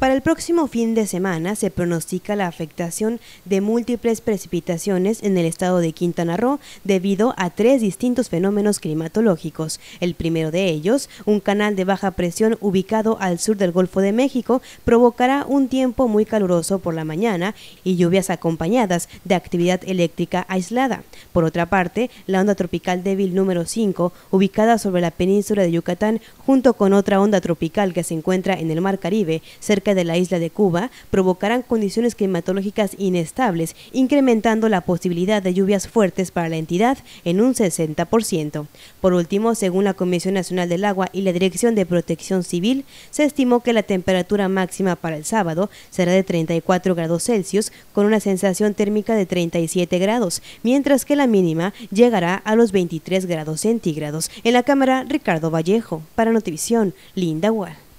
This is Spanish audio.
Para el próximo fin de semana se pronostica la afectación de múltiples precipitaciones en el estado de Quintana Roo debido a tres distintos fenómenos climatológicos. El primero de ellos, un canal de baja presión ubicado al sur del Golfo de México, provocará un tiempo muy caluroso por la mañana y lluvias acompañadas de actividad eléctrica aislada. Por otra parte, la onda tropical débil número 5, ubicada sobre la península de Yucatán, junto con otra onda tropical que se encuentra en el Mar Caribe, cerca de la isla de Cuba provocarán condiciones climatológicas inestables, incrementando la posibilidad de lluvias fuertes para la entidad en un 60%. Por último, según la Comisión Nacional del Agua y la Dirección de Protección Civil, se estimó que la temperatura máxima para el sábado será de 34 grados Celsius con una sensación térmica de 37 grados, mientras que la mínima llegará a los 23 grados centígrados. En la cámara, Ricardo Vallejo. Para Notivisión, Linda Wall.